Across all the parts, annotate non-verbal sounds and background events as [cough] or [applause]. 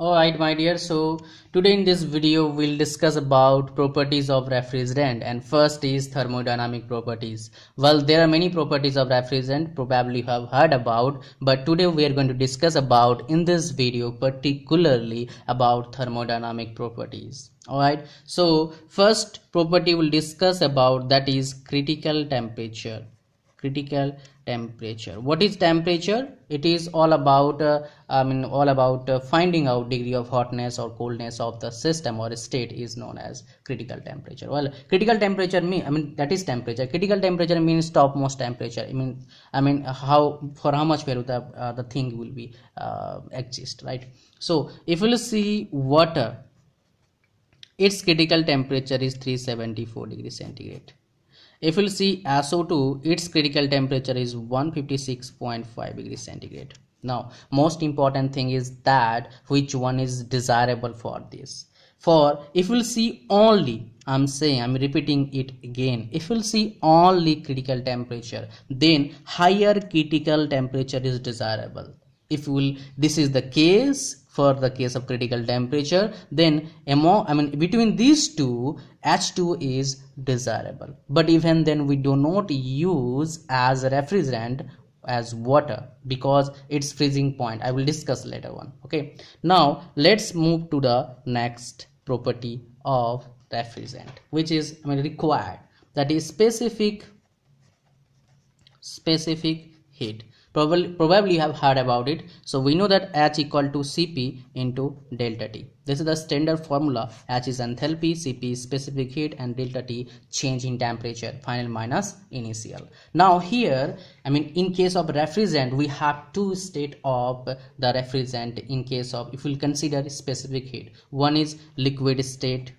alright my dear so today in this video we'll discuss about properties of refrigerant and first is thermodynamic properties well there are many properties of refrigerant probably you have heard about but today we are going to discuss about in this video particularly about thermodynamic properties alright so first property we'll discuss about that is critical temperature critical temperature what is temperature it is all about uh, i mean all about uh, finding out degree of hotness or coldness of the system or state is known as critical temperature well critical temperature mean i mean that is temperature critical temperature means topmost temperature i mean i mean how for how much value the, uh, the thing will be uh, exist right so if you see water its critical temperature is 374 degrees centigrade if you see SO2 its critical temperature is 156.5 degrees centigrade now most important thing is that which one is desirable for this for if you see only I'm saying I'm repeating it again if you see only critical temperature then higher critical temperature is desirable if will this is the case for the case of critical temperature then among i mean between these two h2 is desirable but even then we do not use as a refrigerant as water because its freezing point i will discuss later on okay now let's move to the next property of refrigerant which is i mean required that is specific specific heat probably probably have heard about it so we know that h equal to cp into delta t this is the standard formula h is enthalpy cp is specific heat and delta t change in temperature final minus initial now here i mean in case of refrigerant we have two state of the refrigerant in case of if we we'll consider specific heat one is liquid state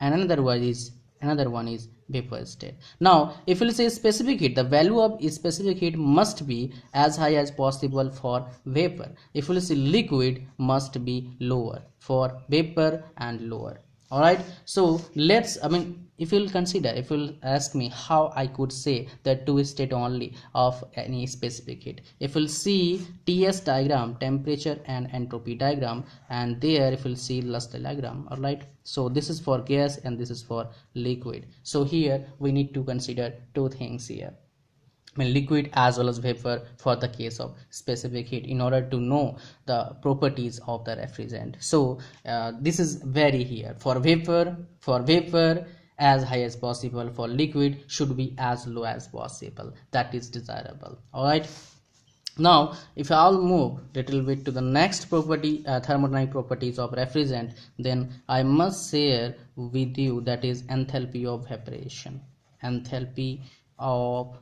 and another one is another one is vapor state. Now, if we say specific heat, the value of specific heat must be as high as possible for vapor. If we say liquid, must be lower for vapor and lower all right so let's i mean if you'll consider if you'll ask me how i could say that two state only of any specific heat if you'll see ts diagram temperature and entropy diagram and there if you'll see last diagram all right so this is for gas and this is for liquid so here we need to consider two things here liquid as well as vapor for the case of specific heat in order to know the properties of the refrigerant so uh, this is very here for vapor for vapor as high as possible for liquid should be as low as possible that is desirable all right now if i'll move little bit to the next property uh, thermodynamic properties of refrigerant then i must share with you that is enthalpy of evaporation enthalpy of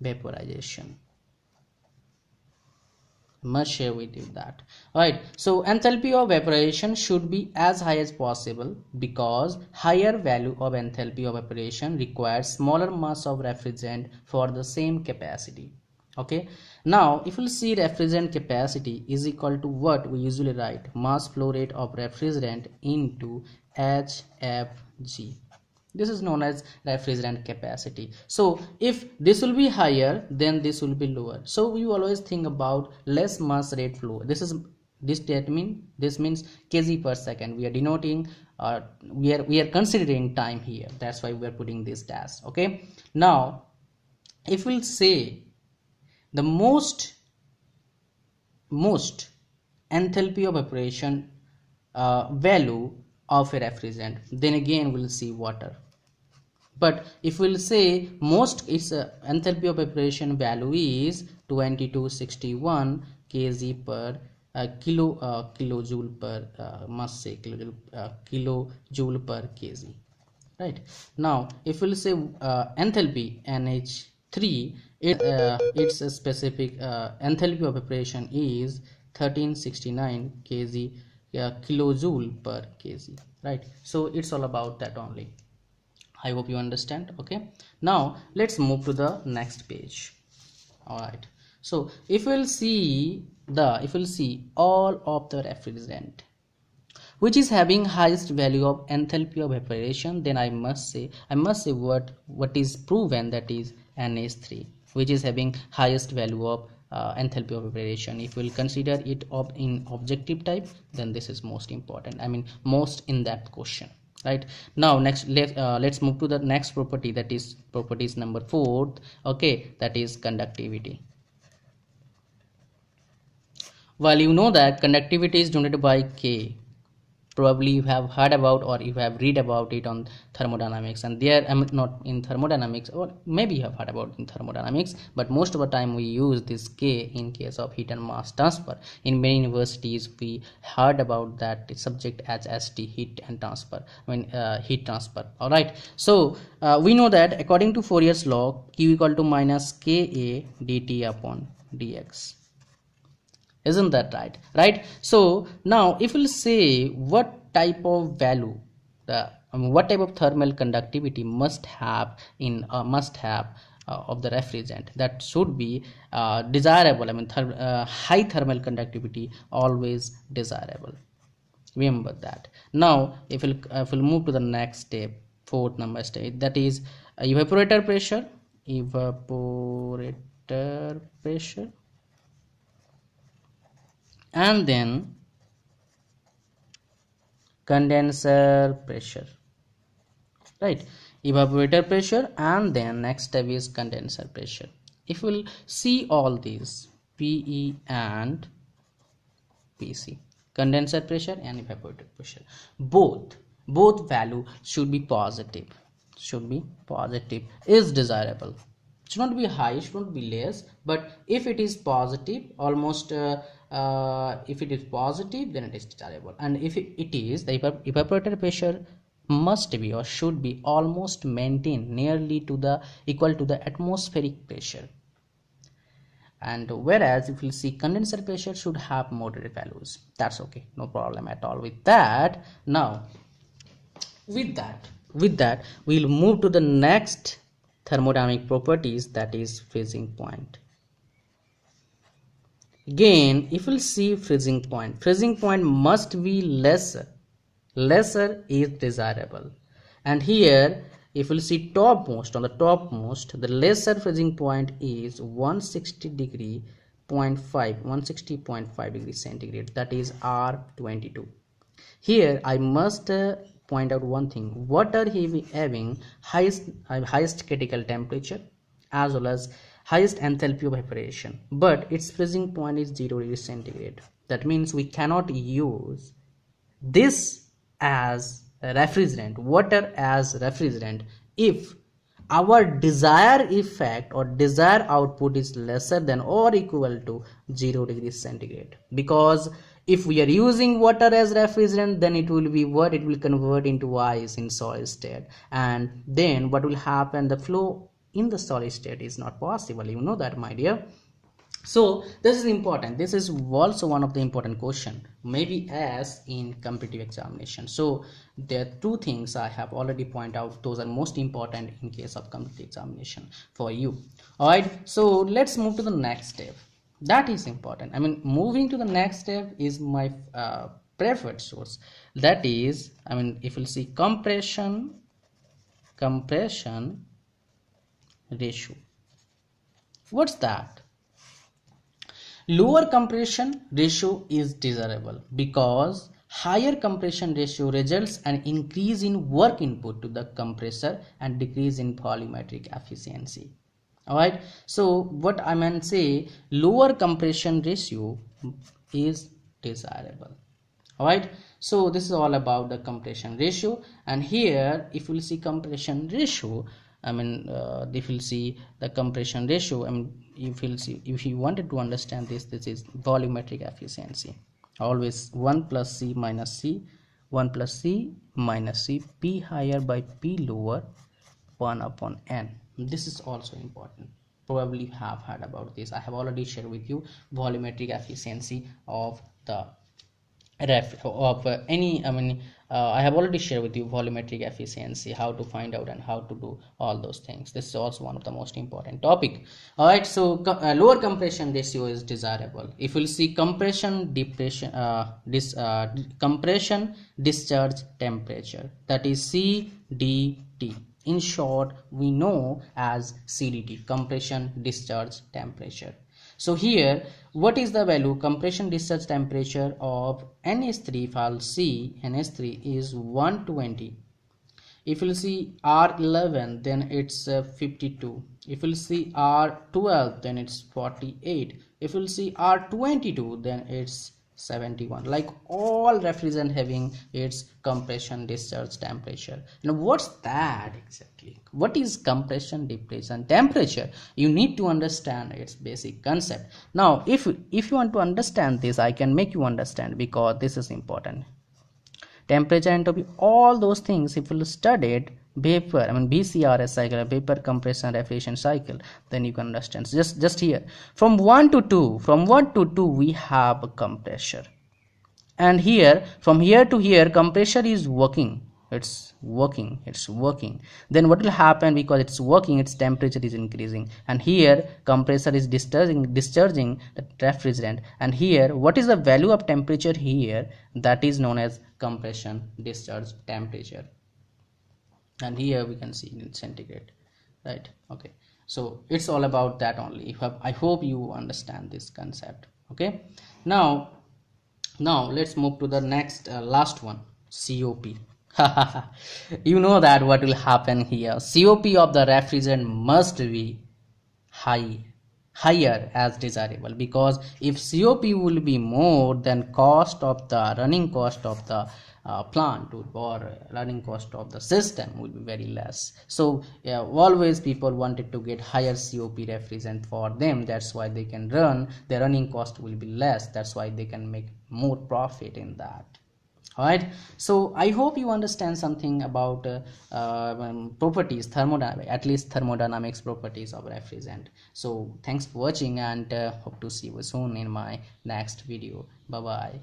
vaporization must share with you that right so enthalpy of vaporization should be as high as possible because higher value of enthalpy of vaporization requires smaller mass of refrigerant for the same capacity okay now if you we see refrigerant capacity is equal to what we usually write mass flow rate of refrigerant into hfg this is known as refrigerant capacity so if this will be higher then this will be lower so we always think about less mass rate flow this is this statement this means kg per second we are denoting uh, we are we are considering time here that's why we are putting this dash okay now if we'll say the most most enthalpy of operation uh, value of a refrigerant then again we'll see water but if we'll say most its uh, enthalpy of evaporation value is 2261 kg per uh, kilo uh, kilojoule per uh, must say kilo, uh, joule per kg right now if we'll say uh, enthalpy nh3 it, uh, its specific uh, enthalpy of evaporation is 1369 kg yeah, kilojoule per kg right so it's all about that only i hope you understand okay now let's move to the next page all right so if we'll see the if we'll see all of the refrigerant which is having highest value of enthalpy of evaporation then i must say i must say what what is proven that is nh3 which is having highest value of uh, enthalpy of preparation if we'll consider it of in objective type then this is most important i mean most in that question right now next let, uh, let's move to the next property that is properties number four okay that is conductivity while you know that conductivity is denoted by k probably you have heard about or you have read about it on thermodynamics and there i'm not in thermodynamics or maybe you have heard about in thermodynamics but most of the time we use this k in case of heat and mass transfer in many universities we heard about that subject as st heat and transfer i mean uh, heat transfer all right so uh, we know that according to fourier's law q equal to minus ka dt upon dx isn't that right right so now if we'll say what type of value the um, what type of thermal conductivity must have in uh, must have uh, of the refrigerant that should be uh, desirable i mean ther uh, high thermal conductivity always desirable remember that now if we'll, if we'll move to the next step fourth number step that is uh, evaporator pressure evaporator pressure and then condenser pressure right evaporator pressure and then next step is condenser pressure if we'll see all these PE and PC condenser pressure and evaporator pressure both both value should be positive should be positive is desirable it should not be high should not be less but if it is positive almost uh, uh, if it is positive then it is desirable. and if it is the evaporator pressure must be or should be almost maintained nearly to the equal to the atmospheric pressure and whereas if you see condenser pressure should have moderate values that's okay no problem at all with that now with that with that we'll move to the next thermodynamic properties that is freezing point again if we'll see freezing point freezing point must be lesser lesser is desirable and here if we'll see topmost on the topmost the lesser freezing point is 160 degree 0.5 160.5 degree centigrade that is r22 here i must uh, point out one thing water having highest uh, highest critical temperature as well as highest enthalpy of evaporation but its freezing point is 0 degree centigrade that means we cannot use this as refrigerant water as refrigerant if our desired effect or desired output is lesser than or equal to 0 degree centigrade because if we are using water as refrigerant then it will be what it will convert into ice in solid state and then what will happen the flow in the solid state is not possible you know that my dear so this is important this is also one of the important question maybe as in competitive examination so there are two things i have already point out those are most important in case of competitive examination for you all right so let's move to the next step that is important i mean moving to the next step is my uh, preferred source that is i mean if you see compression compression ratio. What's that? Lower compression ratio is desirable because higher compression ratio results an increase in work input to the compressor and decrease in volumetric efficiency alright so what I mean say lower compression ratio is desirable alright so this is all about the compression ratio and here if we see compression ratio i mean uh, if you see the compression ratio i mean if you see if you wanted to understand this this is volumetric efficiency always 1 plus c minus c 1 plus c minus c p higher by p lower 1 upon n this is also important probably have heard about this i have already shared with you volumetric efficiency of the ref of any i mean uh, i have already shared with you volumetric efficiency how to find out and how to do all those things this is also one of the most important topic all right so co- uh, lower compression ratio is desirable if you'll see compression depression uh, this uh, d- compression discharge temperature that is cdt in short we know as cdt compression discharge temperature so here what is the value compression discharge temperature of NH3 file C NH3 is 120 if you see R11 then it's uh, 52 if you see R12 then it's 48 if you see R22 then it's 71 like all refrigerant having its compression discharge temperature now what's that exactly what is compression depletion temperature you need to understand its basic concept now if if you want to understand this i can make you understand because this is important temperature entropy all those things if you study it vapor i mean bcrs cycle vapor compression refrigeration cycle then you can understand so just just here from 1 to 2 from 1 to 2 we have a compressor and here from here to here compressor is working it's working it's working then what will happen because it's working its temperature is increasing and here compressor is discharging discharging the refrigerant and here what is the value of temperature here that is known as compression discharge temperature and here we can see in centigrade right okay so it's all about that only i hope you understand this concept okay now now let's move to the next uh, last one cop [laughs] you know that what will happen here. COP of the refrigerant must be high, higher as desirable because if COP will be more than cost of the running cost of the uh, plant or running cost of the system will be very less so yeah, always people wanted to get higher cop refrigerant for them that's why they can run the running cost will be less that's why they can make more profit in that alright so i hope you understand something about uh, um, properties thermodynamics at least thermodynamics properties of refrigerant so thanks for watching and uh, hope to see you soon in my next video bye bye